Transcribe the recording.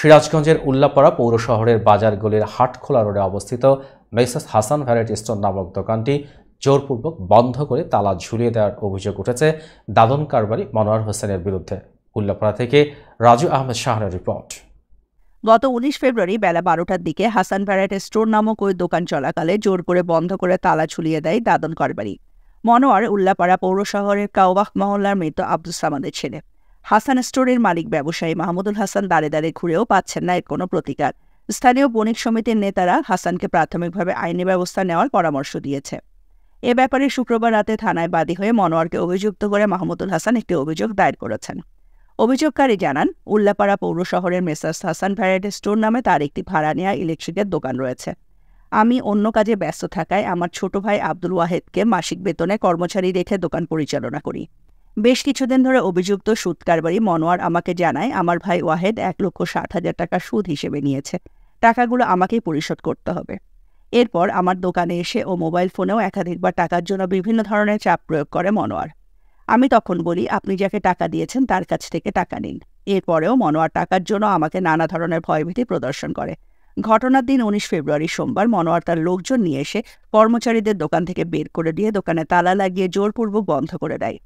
সিরাজগঞ্জের উল্লাপাড়া পৌর শহরের বাজার গলির হাটখোলা রোডে অবস্থিত মেসেস হাসান ভ্যারাইটি স্টোর নামক দোকানটি জোরপূর্বক বন্ধ করে তালা ঝুলিয়ে দেওয়ার অভিযোগ উঠেছে দাদন কারবারি মনোয়ার হোসেনের বিরুদ্ধে উল্লাপাড়া থেকে রাজু আহমেদ শাহরের রিপোর্ট গত উনিশ ফেব্রুয়ারি বেলা বারোটার দিকে হাসান ভ্যারাইটি স্টোর নামক ওই দোকান চলাকালে জোর করে বন্ধ করে তালা ঝুলিয়ে দেয় দাদন কারবারি মনোয়ার উল্লাপাড়া পৌর শহরের কাওয়াহ মহল্লার মৃত আব্দুল সামাদের ছেলে হাসান স্টোরের মালিক ব্যবসায়ী মাহমুদুল হাসান দাঁড়ে দাঁড়িয়ে ঘুরেও পাচ্ছেন না এর কোনো প্রতিকার স্থানীয় বণিক সমিতির নেতারা হাসানকে প্রাথমিকভাবে আইনি ব্যবস্থা নেওয়ার পরামর্শ দিয়েছে এ ব্যাপারে শুক্রবার রাতে থানায় বাদী হয়ে মনোয়ারকে অভিযুক্ত করে মাহমুদুল হাসান একটি অভিযোগ দায়ের করেছেন অভিযোগকারী জানান উল্লাপাড়া পৌর শহরের মেসার্স হাসান ভ্যারাইটি স্টোর নামে তার একটি ভাড়া নেয়া ইলেকট্রিকের দোকান রয়েছে আমি অন্য কাজে ব্যস্ত থাকায় আমার ছোট ভাই আব্দুল ওয়াহেদকে মাসিক বেতনে কর্মচারী রেখে দোকান পরিচালনা করি বেশ কিছুদিন ধরে অভিযুক্ত সুদ মনোয়ার আমাকে জানায় আমার ভাই ওয়াহেদ এক লক্ষ ষাট হাজার টাকা সুদ হিসেবে নিয়েছে টাকাগুলো আমাকেই পরিশোধ করতে হবে এরপর আমার দোকানে এসে ও মোবাইল ফোনেও একাধিকবার টাকার জন্য বিভিন্ন ধরনের চাপ প্রয়োগ করে মনোয়ার আমি তখন বলি আপনি যাকে টাকা দিয়েছেন তার কাছ থেকে টাকা নিন এরপরেও মনোয়ার টাকার জন্য আমাকে নানা ধরনের ভয়ভীতি প্রদর্শন করে ঘটনার দিন উনিশ ফেব্রুয়ারি সোমবার মনোয়ার তার লোকজন নিয়ে এসে কর্মচারীদের দোকান থেকে বের করে দিয়ে দোকানে তালা লাগিয়ে জোরপূর্বক বন্ধ করে দেয়